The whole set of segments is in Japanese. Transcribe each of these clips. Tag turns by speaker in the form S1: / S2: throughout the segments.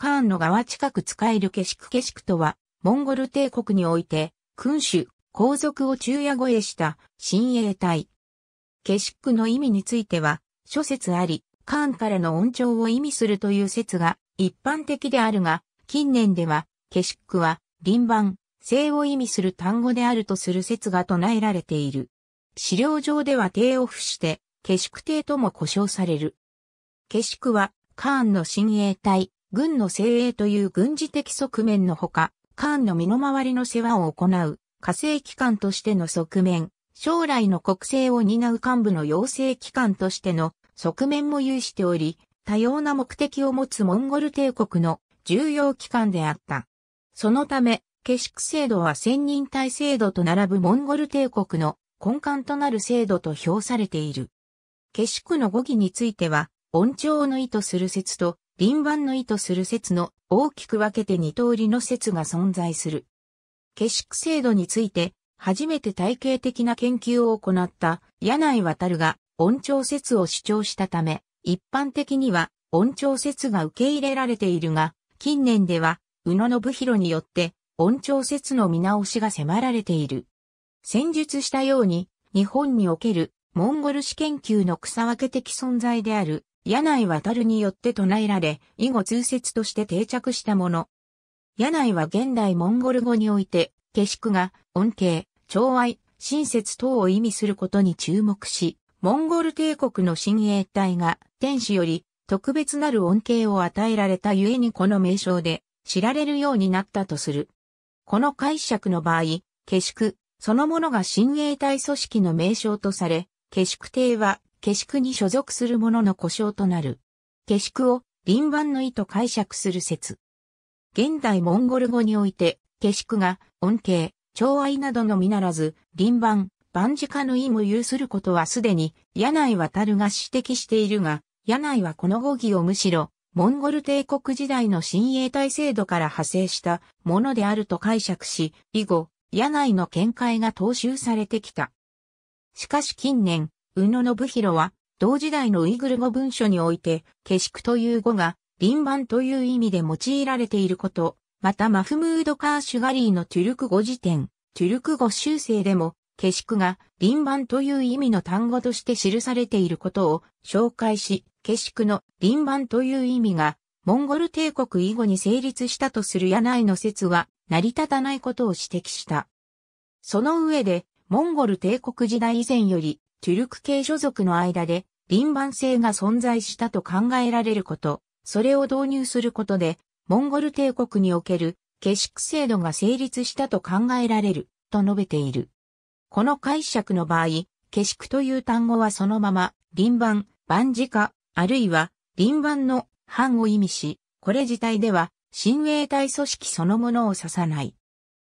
S1: カーンの側近く使えるケシクケシクとは、モンゴル帝国において、君主、皇族を昼夜越えした、親衛隊。ケシクの意味については、諸説あり、カーンからの恩寵を意味するという説が一般的であるが、近年では、ケシクは、輪番、姓を意味する単語であるとする説が唱えられている。資料上では帝をフして、ケシク帝とも呼称される。ケシクは、カーンの親衛隊、軍の精鋭という軍事的側面のほか、艦の身の回りの世話を行う、火星機関としての側面、将来の国政を担う幹部の養成機関としての側面も有しており、多様な目的を持つモンゴル帝国の重要機関であった。そのため、下宿制度は千人体制度と並ぶモンゴル帝国の根幹となる制度と評されている。下宿の語義については、温調の意図する説と、輪番の意図する説の大きく分けて二通りの説が存在する。化シ制度について初めて体系的な研究を行った柳井渡が音調説を主張したため、一般的には音調説が受け入れられているが、近年では宇野信弘によって音調説の見直しが迫られている。戦術したように日本におけるモンゴル史研究の草分け的存在である柳井渡によって唱えられ、以後通説として定着したもの。柳井は現代モンゴル語において、下宿が恩恵、寵愛、親切等を意味することに注目し、モンゴル帝国の親衛隊が天使より特別なる恩恵を与えられたゆえにこの名称で知られるようになったとする。この解釈の場合、下宿そのものが親衛隊組織の名称とされ、下宿帝は下宿に所属する者の故障となる。下宿を輪番の意と解釈する説。現代モンゴル語において、下宿が恩恵、寵愛などのみならず、輪番、万事化の意も有することはすでに、柳井渡が指摘しているが、柳井はこの語義をむしろ、モンゴル帝国時代の新衛隊制度から派生したものであると解釈し、以後、柳井の見解が踏襲されてきた。しかし近年、宇野信弘は、同時代のウイグル語文書において、下宿という語が、輪番という意味で用いられていること、またマフムード・カーシュガリーのトゥルク語辞典、トゥルク語修正でも、下宿が輪番という意味の単語として記されていることを紹介し、下宿の輪番という意味が、モンゴル帝国以後に成立したとする柳井の説は、成り立たないことを指摘した。その上で、モンゴル帝国時代以前より、チュルク系所属の間で輪番性が存在したと考えられること、それを導入することで、モンゴル帝国における化シ制度が成立したと考えられる、と述べている。この解釈の場合、化シという単語はそのまま、輪番、万事化、あるいは、輪番の班を意味し、これ自体では、親衛隊組織そのものを指さない。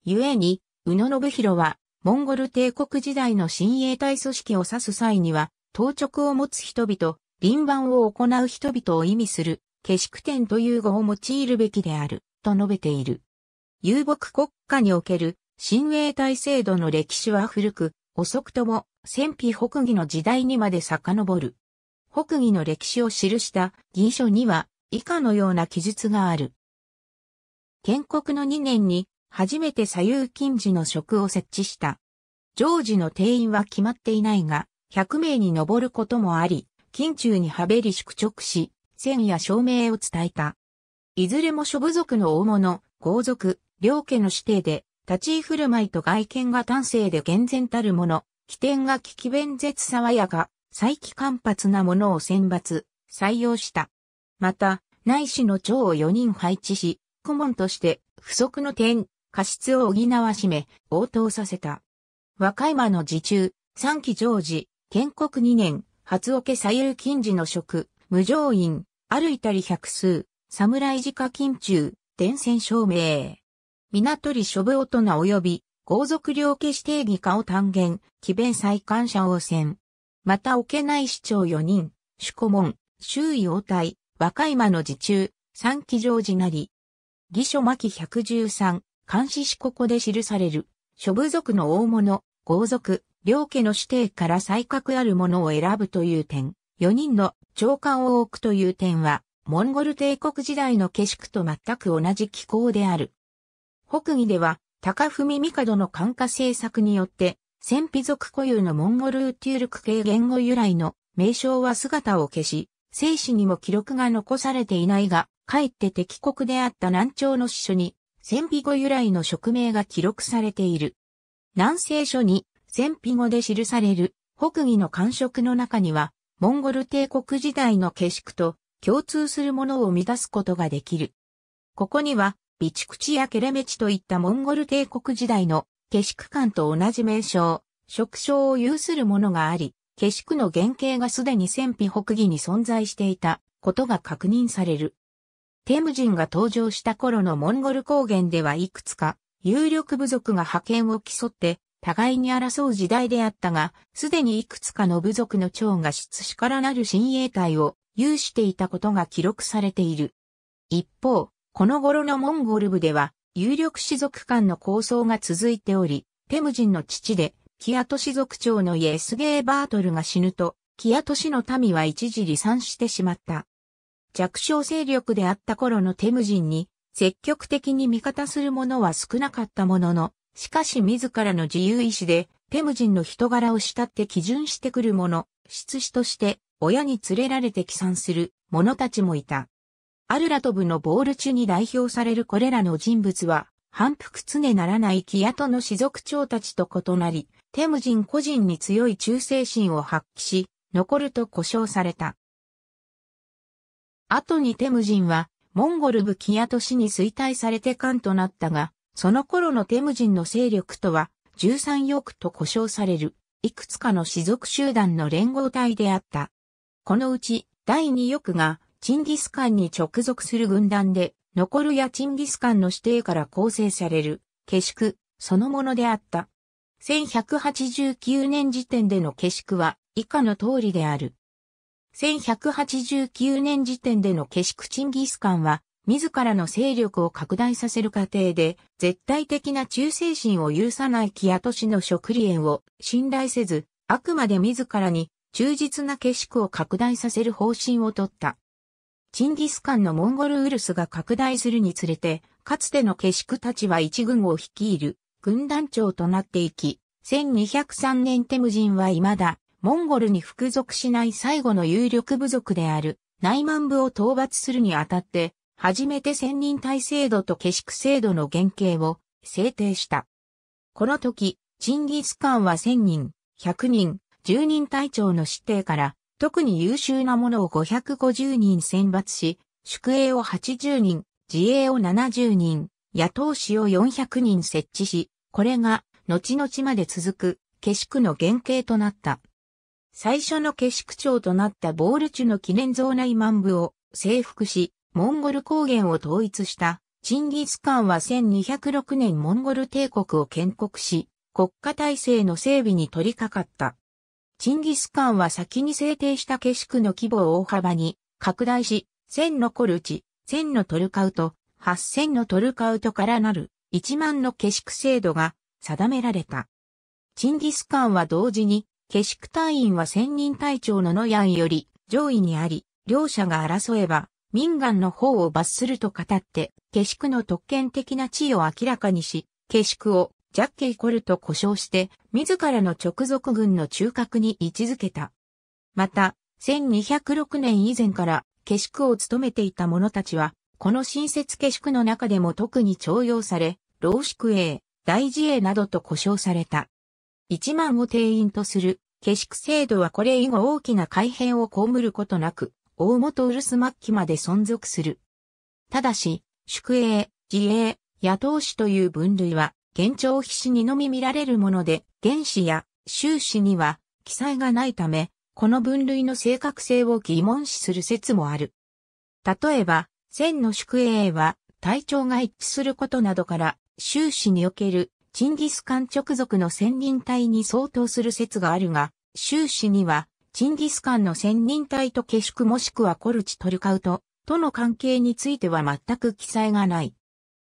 S1: 故に、宇野信弘は、モンゴル帝国時代の親衛隊組織を指す際には、当直を持つ人々、輪番を行う人々を意味する、下宿点という語を用いるべきである、と述べている。遊牧国家における、親衛隊制度の歴史は古く、遅くとも、戦費北義の時代にまで遡る。北義の歴史を記した議書には、以下のような記述がある。建国の2年に初めて左右近似の職を設置した。常時の定員は決まっていないが、100名に上ることもあり、近中にはべり宿直し、線や照明を伝えた。いずれも諸部族の大物、豪族、両家の指定で、立ち居振る舞いと外見が端正で厳然たるもの、起点が危機弁絶爽やか、再起間髪なものを選抜、採用した。また、内史の長を4人配置し、顧問として、不足の点、過失を補わしめ、応答させた。和歌山の自中、三期常時、建国二年、初桶左右近時の職、無常院、歩いたり百数、侍自家近中、伝染証明。港里諸部大人及び、豪族領家指定義化を単元、奇弁再感者応戦。また桶内市長四人、主顧問、周囲応対、和歌山の自中、三期常時なり。義書巻113、監視しここで記される、諸部族の大物、豪族、両家の指定から才覚あるものを選ぶという点、4人の長官を置くという点は、モンゴル帝国時代の景色と全く同じ機構である。北義では、高文帝の管下政策によって、戦費族固有のモンゴルーテュルク系言語由来の名称は姿を消し、生死にも記録が残されていないが、かえって敵国であった南朝の司書に戦費語由来の職名が記録されている。南西書に戦費語で記される北魏の官触の中には、モンゴル帝国時代の景色と共通するものを生み出すことができる。ここには、備蓄地やケレメチといったモンゴル帝国時代の景色館と同じ名称、職称を有するものがあり、景色の原型がすでに戦費北魏に存在していたことが確認される。テムジンが登場した頃のモンゴル高原ではいくつか有力部族が覇権を競って互いに争う時代であったが、すでにいくつかの部族の長が出資からなる親衛隊を有していたことが記録されている。一方、この頃のモンゴル部では、有力士族間の構想が続いており、テムジンの父で、キアト氏族長のイエスゲー・バートルが死ぬと、キアト氏の民は一時離散してしまった。弱小勢力であった頃のテムジンに積極的に味方する者は少なかったものの、しかし自らの自由意志でテムジンの人柄を慕って基準してくる者、執事として親に連れられて帰参する者たちもいた。アルラトブのボール中に代表されるこれらの人物は、反復常ならないキアトの士族長たちと異なり、テムジン個人に強い忠誠心を発揮し、残ると呼称された。後にテムジンは、モンゴル武器屋都市に衰退されて艦となったが、その頃のテムジンの勢力とは、13翼と呼称される、いくつかの氏族集団の連合体であった。このうち、第2翼が、チンギスカンに直属する軍団で、残るやチンギスカンの指定から構成される、下宿、そのものであった。1189年時点での下宿は、以下の通りである。1189年時点でのケシクチンギスカンは、自らの勢力を拡大させる過程で、絶対的な忠誠心を許さないキアトシの食利縁を信頼せず、あくまで自らに忠実なケシクを拡大させる方針をとった。チンギスカンのモンゴルウルスが拡大するにつれて、かつてのケシクたちは一軍を率いる軍団長となっていき、1203年テムジンは未だモンゴルに服属しない最後の有力部族である内満部を討伐するにあたって、初めて千人体制度と下宿制度の原型を制定した。この時、チンギスカンは千人、百人、十人隊長の指定から、特に優秀なものを550人選抜し、宿営を80人、自営を70人、野党士を400人設置し、これが、後々まで続く、下宿の原型となった。最初の下宿長となったボールチュの記念像内満部を征服し、モンゴル高原を統一したチンギスカンは1206年モンゴル帝国を建国し、国家体制の整備に取り掛かった。チンギスカンは先に制定した下宿の規模を大幅に拡大し、1000のコルチ、1000のトルカウト、8000のトルカウトからなる1万の下宿制度が定められた。チンギスカンは同時に下宿隊員は千人隊長の野安より上位にあり、両者が争えば民間の方を罰すると語って、下宿の特権的な地位を明らかにし、下宿をジャッケイコルと呼称して、自らの直属軍の中核に位置づけた。また、1206年以前から下宿を務めていた者たちは、この新設下宿の中でも特に徴用され、老宿営、大自営などと呼称された。1万を定員とする下宿制度はこれ以後大きな改変を被ることなく、大元ウルス末期まで存続する。ただし、宿営、自営、野党種という分類は、現状必死にのみ見られるもので、原子や収支には記載がないため、この分類の正確性を疑問視する説もある。例えば、線の宿営は体調が一致することなどから、収支におけるチンギスカン直属の仙人隊に相当する説があるが、終始には、チンギスカンの仙人隊と下宿もしくはコルチトルカウトとの関係については全く記載がない。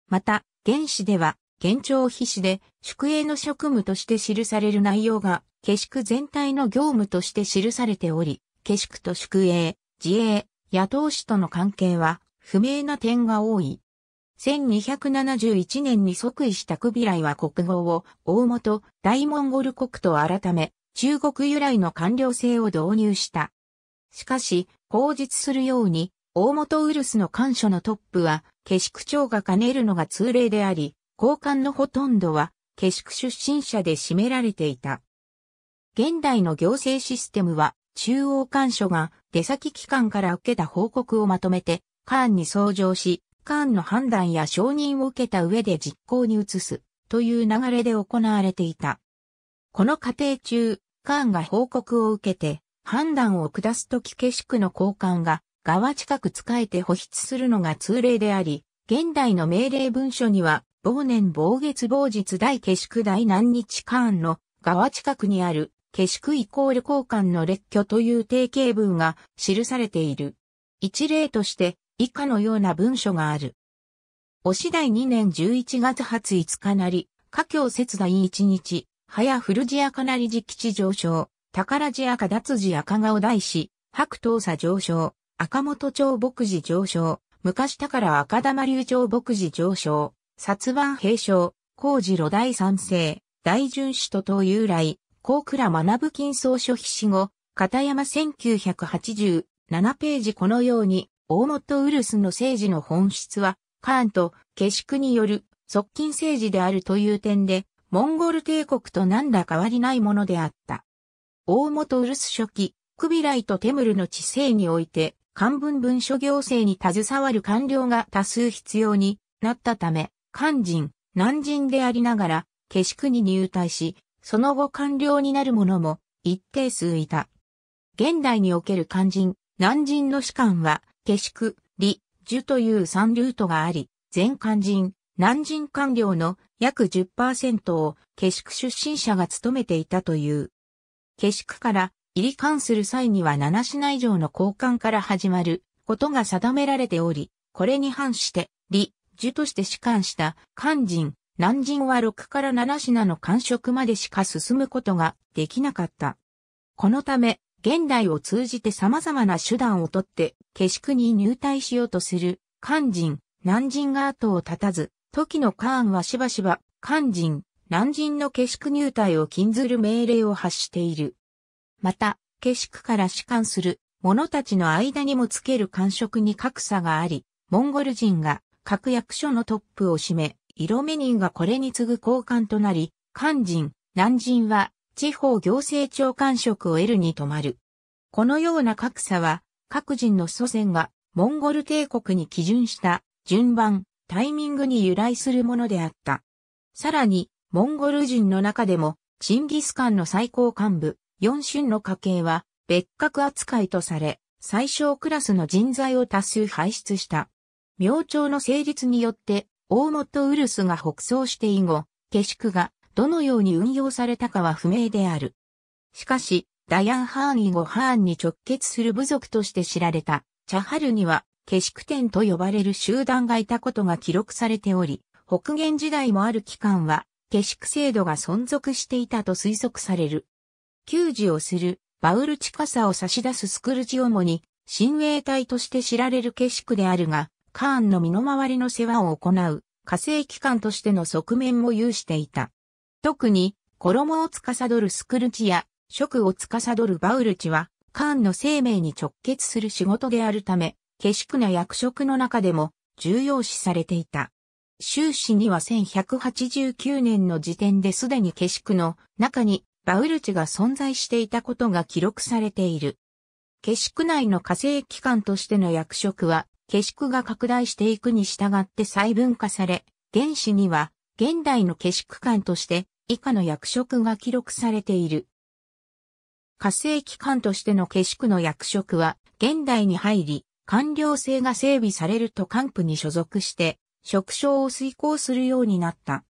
S1: また、原始では、現状筆詞で宿営の職務として記される内容が、下宿全体の業務として記されており、下宿と宿営、自営、野党士との関係は不明な点が多い。1271年に即位したクビライは国号を大元大モンゴル国と改め、中国由来の官僚制を導入した。しかし、口述するように、大元ウルスの官所のトップは、下宿長が兼ねるのが通例であり、高官のほとんどは、下宿出身者で占められていた。現代の行政システムは、中央官所が出先機関から受けた報告をまとめて、官に相乗し、官の判断や承認を受けた上で実行に移すという流れで行われていた。この過程中、カーンが報告を受けて判断を下すときケシの交換が側近く使えて保筆するのが通例であり、現代の命令文書には、某年某月某日大下宿大何日カーンの側近くにある下宿イコール交換の列挙という定型文が記されている。一例として、以下のような文書がある。お押第2年11月発5日なり、家境節第1日、早古寺赤なり寺吉上昇、宝寺赤脱寺赤顔大師、白頭佐上昇、赤本町牧寺上昇、昔宝赤玉流町牧寺上昇、殺番平将、工事路大三世、大巡使と東由来、高倉学金総書筆死後、片山1987ページこのように、大本ウルスの政治の本質は、カーンとケシクによる側近政治であるという点で、モンゴル帝国と何ら変わりないものであった。大本ウルス初期、クビライとテムルの治世において、漢文文書行政に携わる官僚が多数必要になったため、漢人、南人でありながら、下宿に入隊し、その後官僚になる者も一定数いた。現代における漢人、南人の士官は、下宿、理、樹という三ルートがあり、全肝人、南人官僚の約10%を下宿出身者が務めていたという。下宿から入り関する際には7品以上の交換から始まることが定められており、これに反して、理、樹として主官した肝人、南人は6から7品の官職までしか進むことができなかった。このため、現代を通じて様々な手段をとって、下宿に入隊しようとする、肝人、南人が後を絶たず、時のカーンはしばしば、肝人、南人の下宿入隊を禁ずる命令を発している。また、下宿から士官する者たちの間にもつける感触に格差があり、モンゴル人が各役所のトップを占め、色目人がこれに次ぐ交換となり、肝人、南人は地方行政長官職を得るに止まる。このような格差は、各人の祖先がモンゴル帝国に基準した順番、タイミングに由来するものであった。さらに、モンゴル人の中でも、チンギスカンの最高幹部、四春の家系は、別格扱いとされ、最小クラスの人材を多数輩出した。明朝の成立によって、大本ウルスが北走して以後、下宿がどのように運用されたかは不明である。しかし、ダヤン・ハーン以後ハーンに直結する部族として知られた、チャハルには、ケシクテンと呼ばれる集団がいたことが記録されており、北元時代もある期間は、ケシク制度が存続していたと推測される。給仕をする、バウルチカサを差し出すスクルジ主に、親衛隊として知られるケシクであるが、カーンの身の回りの世話を行う、火星機関としての側面も有していた。特に、衣を司るスクルチや、食を司るバウルチは、カーンの生命に直結する仕事であるため、下宿な役職の中でも重要視されていた。終始には1189年の時点ですでに下宿の中にバウルチが存在していたことが記録されている。下宿内の火星機関としての役職は、下宿が拡大していくに従って細分化され、原始には現代の下宿官として以下の役職が記録されている。火星機関としての下宿の役職は、現代に入り、官僚制が整備されると官府に所属して、職掌を遂行するようになった。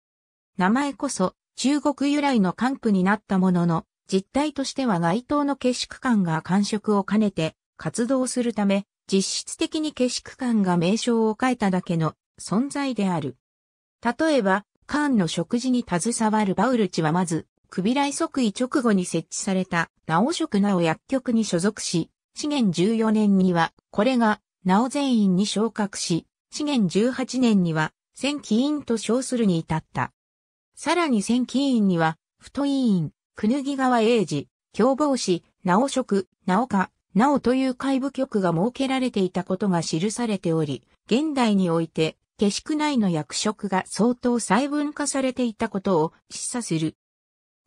S1: 名前こそ、中国由来の官府になったものの、実態としては該当の下宿官が官職を兼ねて活動するため、実質的に下宿官が名称を変えただけの存在である。例えば、カーンの食事に携わるバウルチはまず、クビライ即位直後に設置された、ナオ職ナオ薬局に所属し、資源14年には、これが、ナオ全員に昇格し、資源18年には、戦機員と称するに至った。さらに戦機員には、太委員、くぬぎ川英治、共謀士、ナオ職、ナオか、なおという会部局が設けられていたことが記されており、現代において、下宿内の役職が相当細分化されていたことを示唆する。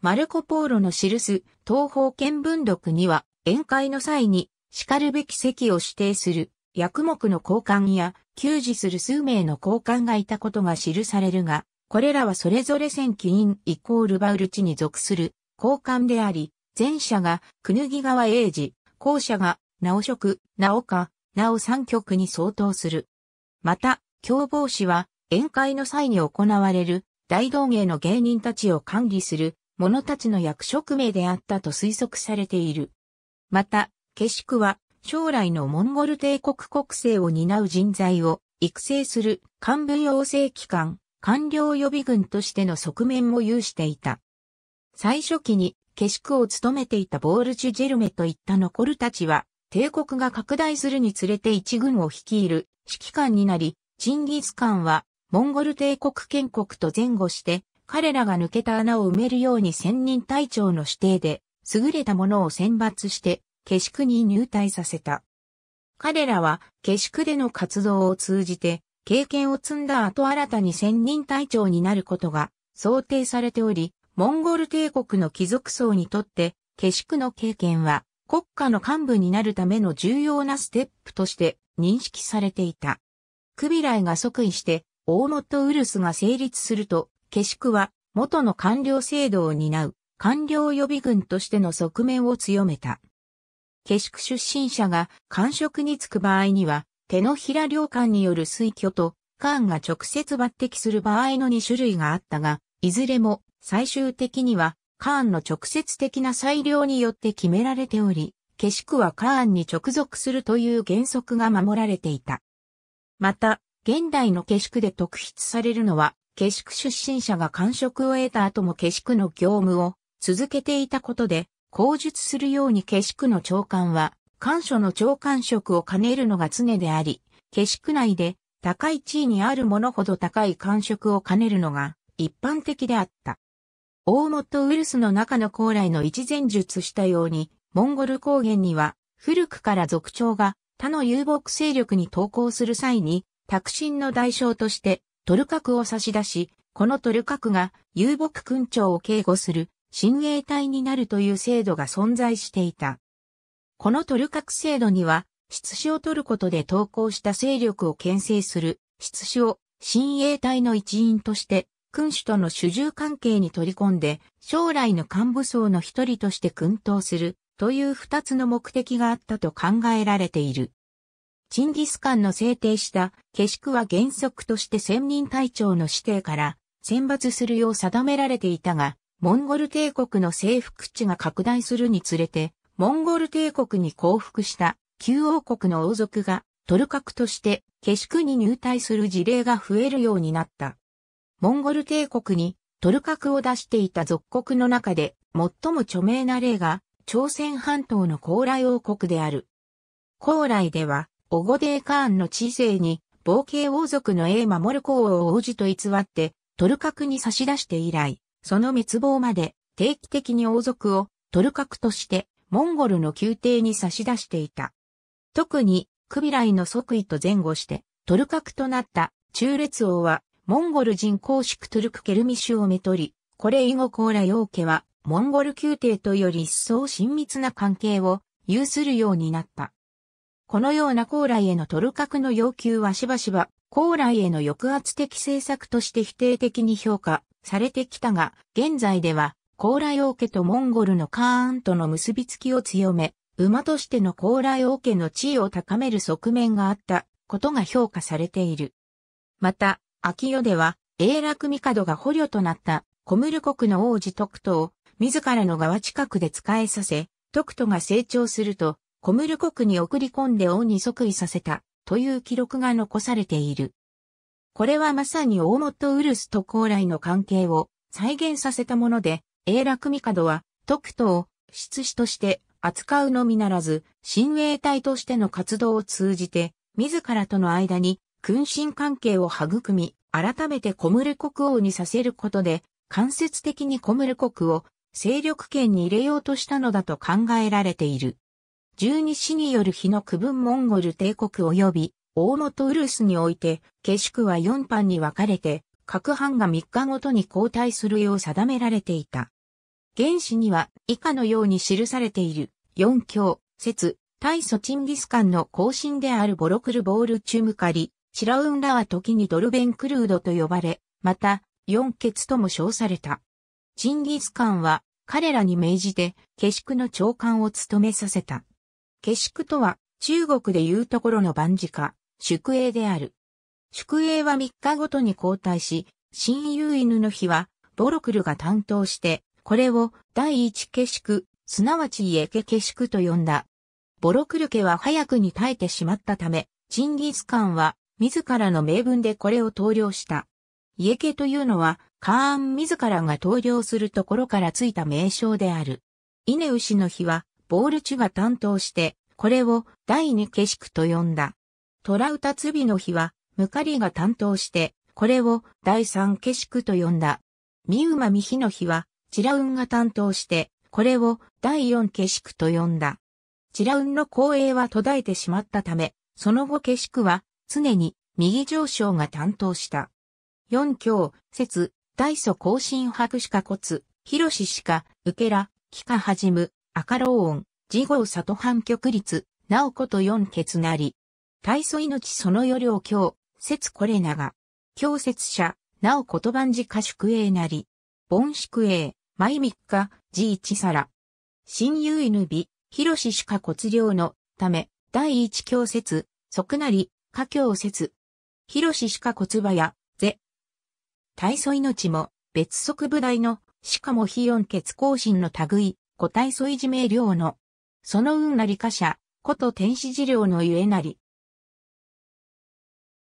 S1: マルコ・ポーロの記す東方見聞録には、宴会の際に、叱るべき席を指定する、役目の交換や、給仕する数名の交換がいたことが記されるが、これらはそれぞれ戦記員イコールバウルチに属する交換であり、前者が、くぬぎ川英治、後者が、直職、直家、直三局に相当する。また、共謀士は宴会の際に行われる大道芸の芸人たちを管理する者たちの役職名であったと推測されている。また、ケシクは将来のモンゴル帝国国政を担う人材を育成する幹部養成機関、官僚予備軍としての側面も有していた。最初期に、ケシクを務めていたボールジュ・ジェルメといった残るたちは、帝国が拡大するにつれて一軍を率いる指揮官になり、チンギスカンは、モンゴル帝国建国と前後して、彼らが抜けた穴を埋めるように千人隊長の指定で、優れた者を選抜して、下宿に入隊させた。彼らは、下宿での活動を通じて、経験を積んだ後新たに千人隊長になることが想定されており、モンゴル帝国の貴族層にとって、下宿の経験は国家の幹部になるための重要なステップとして認識されていた。クビライが即位して、オーノットウルスが成立すると、ケシクは元の官僚制度を担う官僚予備軍としての側面を強めた。ケシク出身者が官職に就く場合には、手のひら領官による推挙と、カーンが直接抜擢する場合の2種類があったが、いずれも最終的にはカーンの直接的な裁量によって決められており、ケシクはカーンに直属するという原則が守られていた。また、現代の下宿で特筆されるのは、下宿出身者が官職を得た後も下宿の業務を続けていたことで、口述するように下宿の長官は、官所の長官職を兼ねるのが常であり、下宿内で高い地位にあるものほど高い官職を兼ねるのが一般的であった。大本ウイルスの中の高麗の一前述したように、モンゴル高原には古くから族長が他の遊牧勢力に投降する際に、拓進の代償としてトルカクを差し出し、このトルカクが遊牧君長を警護する親衛隊になるという制度が存在していた。このトルカク制度には、出資を取ることで投降した勢力を牽制する出資を親衛隊の一員として君主との主従関係に取り込んで将来の幹部層の一人として君統するという二つの目的があったと考えられている。チンギスカンの制定した下宿は原則として専任隊長の指定から選抜するよう定められていたが、モンゴル帝国の征服地が拡大するにつれて、モンゴル帝国に降伏した旧王国の王族がトルカクとして下宿に入隊する事例が増えるようになった。モンゴル帝国にトルカクを出していた属国の中で最も著名な例が朝鮮半島の高麗王国である。高麗では、オゴデーカーンの知性に、冒険王族の英守る公を王子と偽って、トルカクに差し出して以来、その滅亡まで定期的に王族をトルカクとしてモンゴルの宮廷に差し出していた。特にクビライの即位と前後してトルカクとなった中列王はモンゴル人公式トルクケルミシュをめとり、これ以後高麗王家はモンゴル宮廷とより一層親密な関係を有するようになった。このような高麗へのトルカクの要求はしばしば高麗への抑圧的政策として否定的に評価されてきたが、現在では高麗王家とモンゴルのカーンとの結びつきを強め、馬としての高麗王家の地位を高める側面があったことが評価されている。また、秋代では、永楽帝が捕虜となった小室国の王子徳と自らの側近くで使えさせ、徳都が成長すると、コムル国に送り込んで王に即位させた、という記録が残されている。これはまさに大本ウルスと高麗の関係を再現させたもので、英楽帝は、徳都を、執資として扱うのみならず、親衛隊としての活動を通じて、自らとの間に、君臣関係を育み、改めてコムル国王にさせることで、間接的にコムル国を勢力圏に入れようとしたのだと考えられている。十二支による日の区分モンゴル帝国及び大元ウルスにおいて、下宿は四班に分かれて、各班が3日ごとに交代するよう定められていた。原始には以下のように記されている四教、説、大祖チンギスカンの後進であるボロクルボールチュムカリ、シラウンラは時にドルベンクルードと呼ばれ、また、四傑とも称された。チンギスカンは彼らに命じて、シクの長官を務めさせた。シクとは、中国でいうところの万事か、宿営である。宿営は3日ごとに交代し、親友犬の日は、ボロクルが担当して、これを第一シク、すなわち家家シクと呼んだ。ボロクル家は早くに耐えてしまったため、チンギスカンは自らの名分でこれを投了した。家系というのは、カーン自らが投了するところからついた名称である。イネウの日は、ボールチュが担当して、これを第二景色と呼んだ。トラウタツビの日は、ムカリが担当して、これを第三景色と呼んだ。ミウマミヒの日は、チラウンが担当して、これを第四景色と呼んだ。チラウンの光栄は途絶えてしまったため、その後景色は常に右上昇が担当した。四教、説、大祖更新博士か骨、広志しか、受けら、帰化はじむ、赤老音、次号里反極率、なおこと四決なり。大祖命その余量教、説これなが。教説者、なおこと万事家宿営なり。盆宿営、毎三日、じ一皿。親友犬美、広志しか骨量の、ため、第一教説、即なり、家教説。広志しか骨場や、体素命も、別足部大の、しかも非音血行進の類、個体素いじめ量の、その運なりか者、こと天使治療のゆえなり。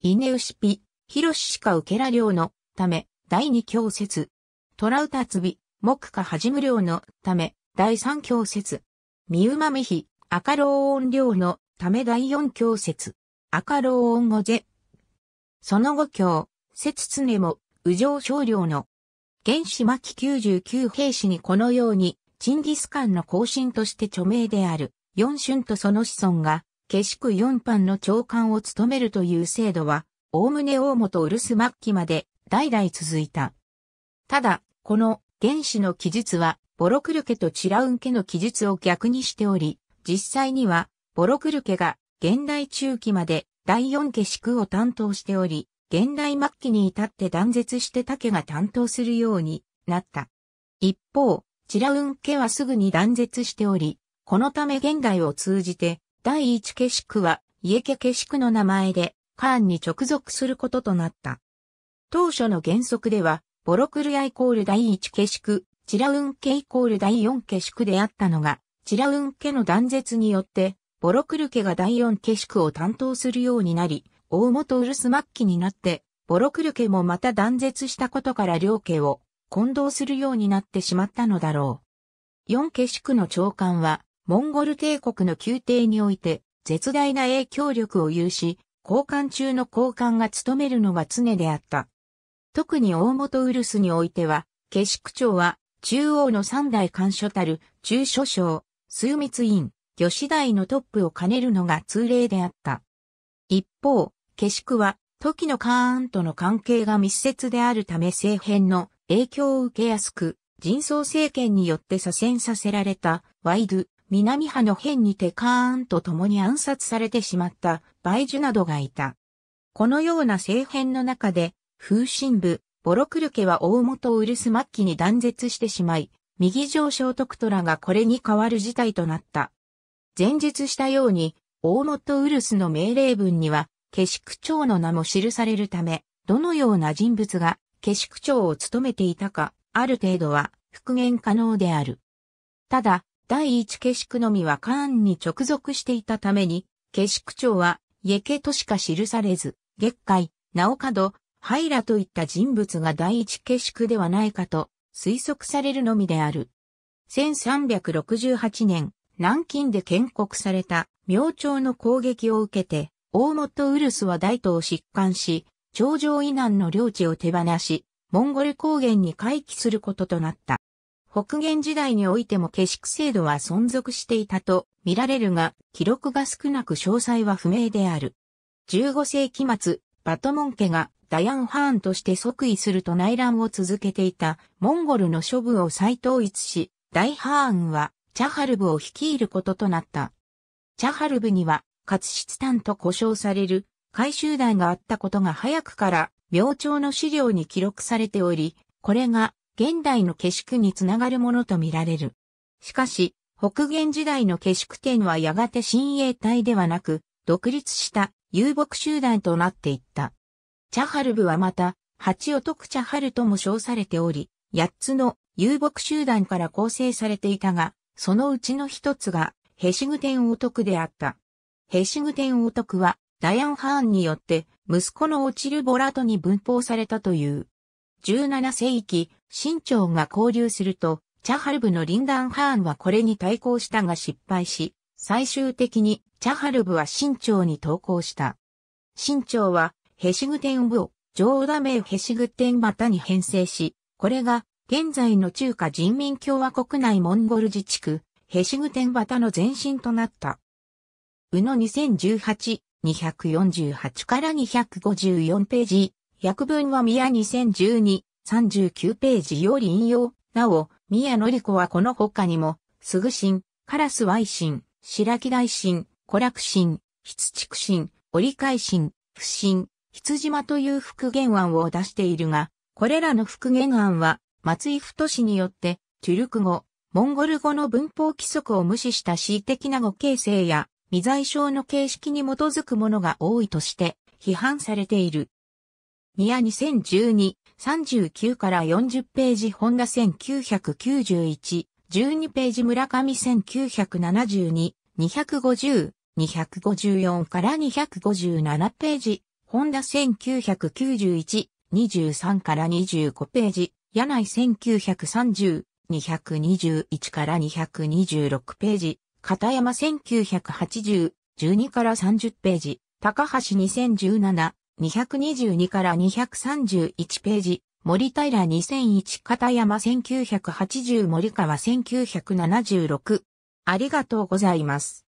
S1: イネウシピ、ヒロシしか受けら量の、ため、第二教説。トラウタツビ、木下はじむ量の、ため、第三教説。ミウマメヒ、赤老音量の、ため第四教説。赤老音語ぜ。その後教、説常も、右上少量の原始末期99兵士にこのように、チンギスカンの後進として著名である、四春とその子孫が、下宿四班の長官を務めるという制度は、おおむね大元ウルス末期まで代々続いた。ただ、この原始の記述は、ボロクル家とチラウン家の記述を逆にしており、実際には、ボロクル家が現代中期まで第四家宿を担当しており、現代末期に至って断絶して竹が担当するようになった。一方、チラウン家はすぐに断絶しており、このため現代を通じて、第一景色は、家家家色の名前で、カーンに直属することとなった。当初の原則では、ボロクルヤイコール第一景色、チラウン家イコール第四景色であったのが、チラウン家の断絶によって、ボロクル家が第四景色を担当するようになり、大元ウルス末期になって、ボロクル家もまた断絶したことから両家を混同するようになってしまったのだろう。四家宿の長官は、モンゴル帝国の宮廷において、絶大な影響力を有し、交換中の交換が務めるのが常であった。特に大元ウルスにおいては、下宿長は、中央の三代官所たる中所省、枢密院、魚師大のトップを兼ねるのが通例であった。一方、下宿は、時のカーンとの関係が密接であるため政変の影響を受けやすく、人相政権によって左遷させられた、ワイド、南派の変にてカーンと共に暗殺されてしまったバイジュなどがいた。このような政変の中で、風神部、ボロクル家は大元ウルス末期に断絶してしまい、右上昇徳虎がこれに代わる事態となった。前述したように、大元ウルスの命令文には、下宿長の名も記されるため、どのような人物が下宿長を務めていたか、ある程度は復元可能である。ただ、第一下宿のみはカーンに直属していたために、下宿長は、家家としか記されず、月海、直角、ハイラといった人物が第一下宿ではないかと推測されるのみである。1368年、南京で建国された明朝の攻撃を受けて、大本ウルスは大都を疾患し、頂上以南の領地を手放し、モンゴル高原に回帰することとなった。北元時代においても景色制度は存続していたと見られるが、記録が少なく詳細は不明である。15世紀末、バトモン家がダヤン・ハーンとして即位すると内乱を続けていたモンゴルの諸部を再統一し、大ハーンはチャハルブを率いることとなった。チャハルブには活質炭と呼称される回収団があったことが早くから明朝の資料に記録されており、これが現代の下宿につながるものとみられる。しかし、北元時代の下宿店はやがて新衛隊ではなく、独立した遊牧集団となっていった。チャハルブはまた、八男チャハルとも称されており、八つの遊牧集団から構成されていたが、そのうちの一つが、ヘシグテン男であった。ヘシグテントクは、ダヤン・ハーンによって、息子のオチル・ボラトに分封されたという。17世紀、新朝が交流すると、チャハルブのリンダン・ハーンはこれに対抗したが失敗し、最終的にチャハルブは新朝に投降した。新朝はヘシグテンブをダメーヘシグテンバタに編成し、これが現在の中華人民共和国内モンゴル自治区ヘシグテンバタの前身となった。宇野2018、248から254ページ、訳文は宮2012、39ページより引用。なお、宮のり子はこの他にも、すぐ神、カラス愛神、白木大神、古楽神、筆畜神、折り返神、不神、羊間という復元案を出しているが、これらの復元案は、松井太氏によって、トゥルク語、モンゴル語の文法規則を無視した恣意的な語形成や、未在証の形式に基づくものが多いとして批判されている。宮ア2012、39から40ページ本田1991、12ページ村上1972、250、254から257ページ、本田1991、23から25ページ、柳井1930、221から226ページ、片山1980、12から30ページ、高橋2017、222から231ページ、森平2001片山1980森川1976。ありがとうございます。